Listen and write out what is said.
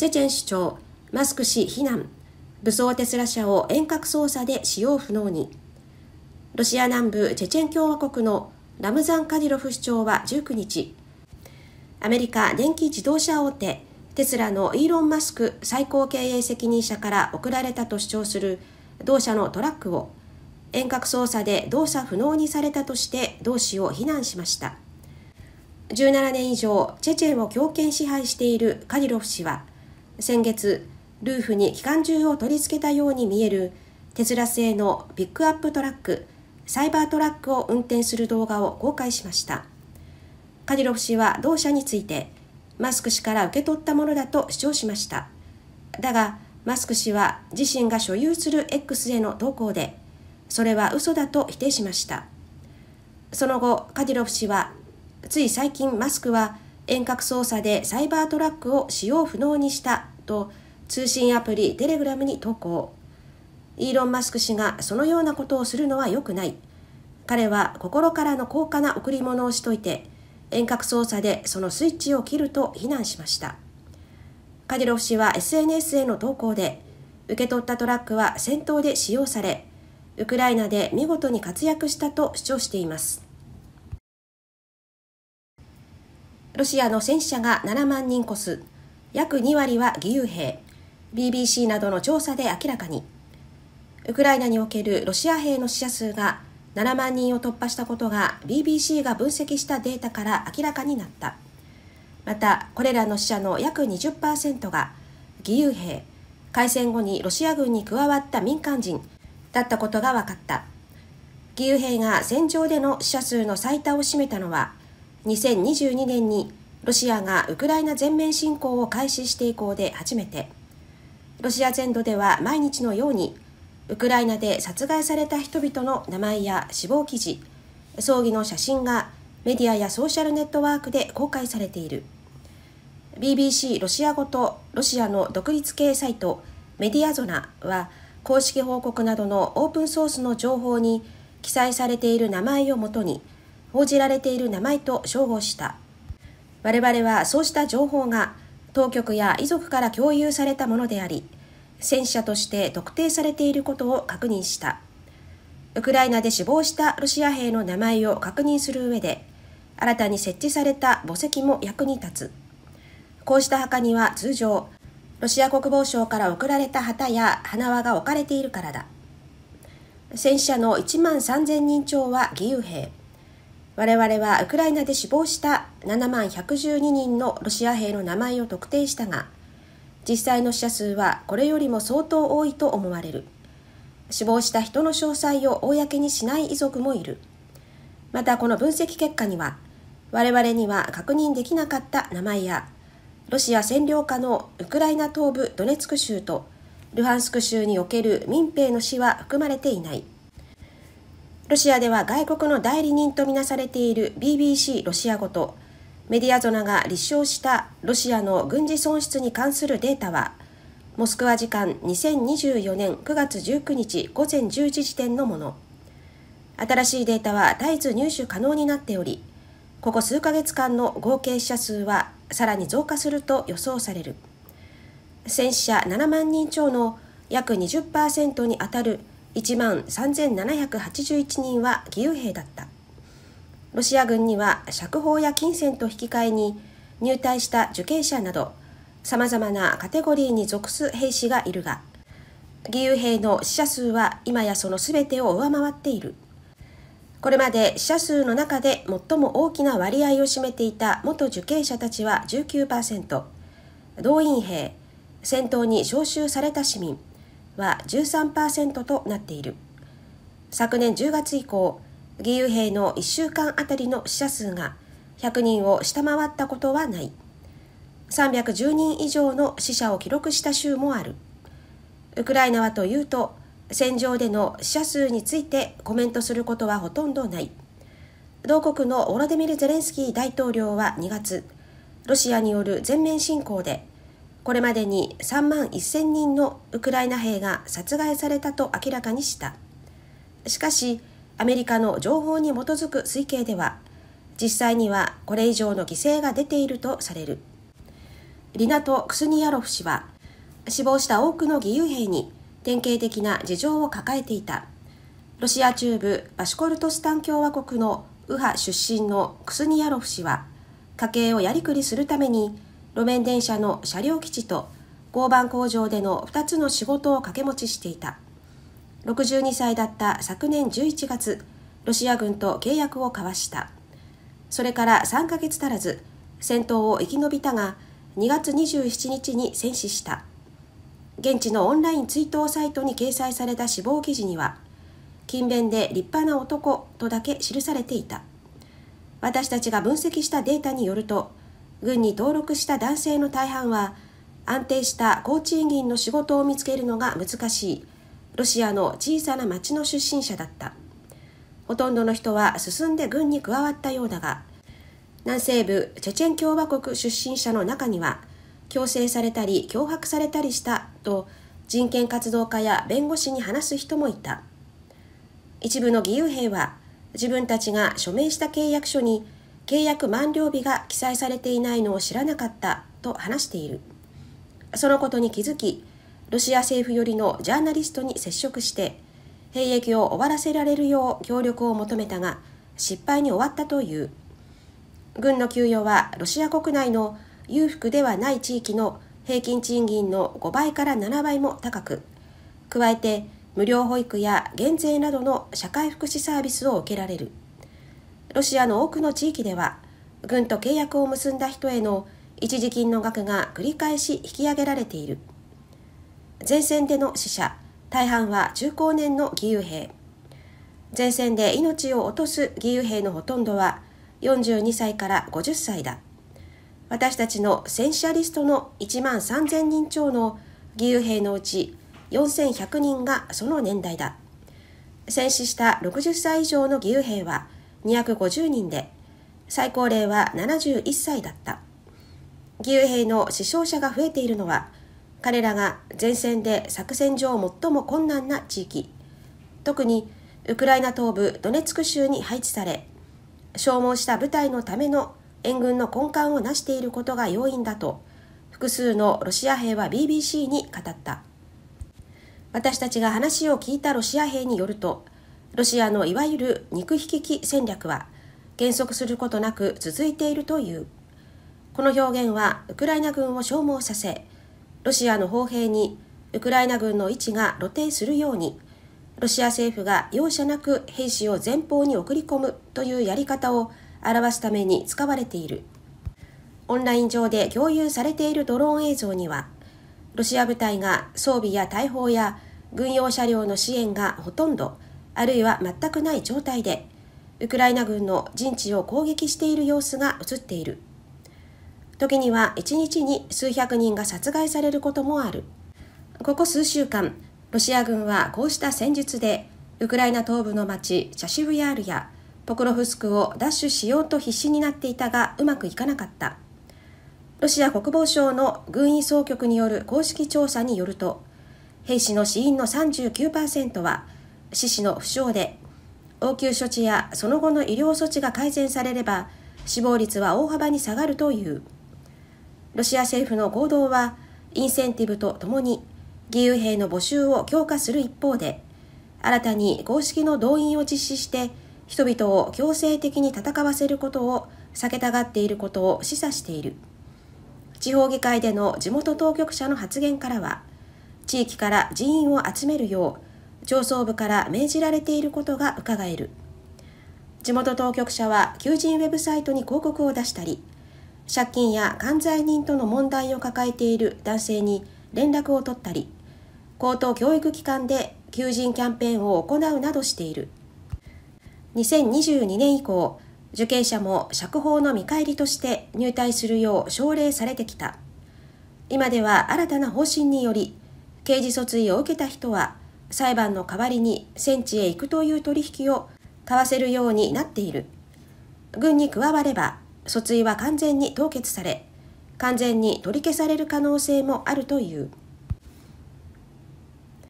チェチェン首長、マスク氏非難、武装テスラ社を遠隔操作で使用不能に。ロシア南部チェチェン共和国のラムザン・カディロフ市長は19日、アメリカ電気自動車大手テスラのイーロン・マスク最高経営責任者から送られたと主張する同社のトラックを遠隔操作で動作不能にされたとして同氏を非難しました17年以上チェチェンを強権支配しているカディロフ氏は先月ルーフに機関銃を取り付けたように見えるテズラ製のピックアップトラックサイバートラックを運転する動画を公開しましたカディロフ氏は同社についてマスク氏から受け取ったものだと主張しましただがマスク氏は自身が所有する X への投稿でそれは嘘だと否定しましたその後カディロフ氏はつい最近マスクは遠隔操作でサイバートラックを使用不能にしたと通信アプリテレグラムに投稿イーロン・マスク氏がそのようなことをするのは良くない彼は心からの高価な贈り物をしといて遠隔操作でそのスイッチを切ると非難しましたカディロフ氏は SNS への投稿で受け取ったトラックは戦闘で使用されウクライナで見事に活躍したと主張していますロシアの戦死者が7万人越す約2割は義勇兵 BBC などの調査で明らかにウクライナにおけるロシア兵の死者数が7万人を突破したことが BBC が分析したデータから明らかになったまたこれらの死者の約20%が義勇兵開戦後にロシア軍に加わった民間人だったことが分かった義勇兵が戦場での死者数の最多を占めたのは2022年にロシアがウクライナ全面侵攻を開始して以降で初めてロシア全土では毎日のようにウクライナで殺害された人々の名前や死亡記事葬儀の写真がメディアやソーシャルネットワークで公開されている BBC ロシア語とロシアの独立系サイトメディアゾナは公式報告などのオープンソースの情報に記載されている名前をもとに報じられている名前と称号した我々はそうした情報が当局や遺族から共有されたものであり、戦死者として特定されていることを確認した。ウクライナで死亡したロシア兵の名前を確認する上で、新たに設置された墓石も役に立つ。こうした墓には通常、ロシア国防省から贈られた旗や花輪が置かれているからだ。戦死者の1万3000人超は義勇兵。我々はウクライナで死亡した7万112人のロシア兵の名前を特定したが実際の死者数はこれよりも相当多いと思われる死亡した人の詳細を公にしない遺族もいるまたこの分析結果には我々には確認できなかった名前やロシア占領下のウクライナ東部ドネツク州とルハンスク州における民兵の死は含まれていないロシアでは外国の代理人とみなされている BBC ロシア語とメディアゾナが立証したロシアの軍事損失に関するデータはモスクワ時間2024年9月19日午前11時点のもの新しいデータは絶えず入手可能になっておりここ数ヶ月間の合計死者数はさらに増加すると予想される戦死者7万人超の約20%にあたる1万3781人は義勇兵だったロシア軍には釈放や金銭と引き換えに入隊した受刑者などさまざまなカテゴリーに属す兵士がいるが義勇兵の死者数は今やその全てを上回っているこれまで死者数の中で最も大きな割合を占めていた元受刑者たちは19%動員兵戦闘に招集された市民は13%となっている昨年10月以降義勇兵の1週間あたりの死者数が100人を下回ったことはない310人以上の死者を記録した州もあるウクライナはというと戦場での死者数についてコメントすることはほとんどない同国のオロデミル・ゼレンスキー大統領は2月ロシアによる全面侵攻でこれまでに3万1000人のウクライナ兵が殺害されたと明らかにしたしかしアメリカの情報に基づく推計では実際にはこれ以上の犠牲が出ているとされるリナト・クスニヤロフ氏は死亡した多くの義勇兵に典型的な事情を抱えていたロシア中部バシュコルトスタン共和国の右派出身のクスニヤロフ氏は家計をやりくりするために路面電車の車両基地と合板工場での2つの仕事を掛け持ちしていた62歳だった昨年11月ロシア軍と契約を交わしたそれから3ヶ月足らず戦闘を生き延びたが2月27日に戦死した現地のオンライン追悼サイトに掲載された死亡記事には勤勉で立派な男とだけ記されていた私たちが分析したデータによると軍に登録した男性の大半は安定した高賃金の仕事を見つけるのが難しいロシアの小さな町の出身者だったほとんどの人は進んで軍に加わったようだが南西部チェチェン共和国出身者の中には強制されたり脅迫されたりしたと人権活動家や弁護士に話す人もいた一部の義勇兵は自分たちが署名した契約書に契約満了日が記載されていないのを知らなかったと話しているそのことに気づきロシア政府寄りのジャーナリストに接触して兵役を終わらせられるよう協力を求めたが失敗に終わったという軍の給与はロシア国内の裕福ではない地域の平均賃金の5倍から7倍も高く加えて無料保育や減税などの社会福祉サービスを受けられるロシアの多くの地域では軍と契約を結んだ人への一時金の額が繰り返し引き上げられている前線での死者大半は中高年の義勇兵前線で命を落とす義勇兵のほとんどは42歳から50歳だ私たちの戦死者リストの1万3000人超の義勇兵のうち4100人がその年代だ戦死した60歳以上の義勇兵は250人で最高齢は71歳だった義勇兵の死傷者が増えているのは彼らが前線で作戦上最も困難な地域特にウクライナ東部ドネツク州に配置され消耗した部隊のための援軍の根幹を成していることが要因だと複数のロシア兵は BBC に語った私たちが話を聞いたロシア兵によるとロシアのいわゆる肉引き戦略は減速することなく続いているというこの表現はウクライナ軍を消耗させロシアの砲兵にウクライナ軍の位置が露呈するようにロシア政府が容赦なく兵士を前方に送り込むというやり方を表すために使われているオンライン上で共有されているドローン映像にはロシア部隊が装備や大砲や軍用車両の支援がほとんどあるいは全くない状態でウクライナ軍の陣地を攻撃している様子が映っている時には1日に数百人が殺害されることもあるここ数週間ロシア軍はこうした戦術でウクライナ東部の町チャシブヤールやポクロフスクを奪取しようと必死になっていたがうまくいかなかったロシア国防省の軍医総局による公式調査によると兵士の死因の39%は四肢の負傷で応急処置やその後の医療措置が改善されれば死亡率は大幅に下がるというロシア政府の合同はインセンティブとともに義勇兵の募集を強化する一方で新たに公式の動員を実施して人々を強制的に戦わせることを避けたがっていることを示唆している地方議会での地元当局者の発言からは地域から人員を集めるよう上層部から命じられていることが伺える地元当局者は求人ウェブサイトに広告を出したり借金や犯罪人との問題を抱えている男性に連絡を取ったり高等教育機関で求人キャンペーンを行うなどしている2022年以降受刑者も釈放の見返りとして入隊するよう奨励されてきた今では新たな方針により刑事訴追を受けた人は裁判の代わりに戦地へ行くという取引を交わせるようになっている。軍に加われば訴追は完全に凍結され完全に取り消される可能性もあるという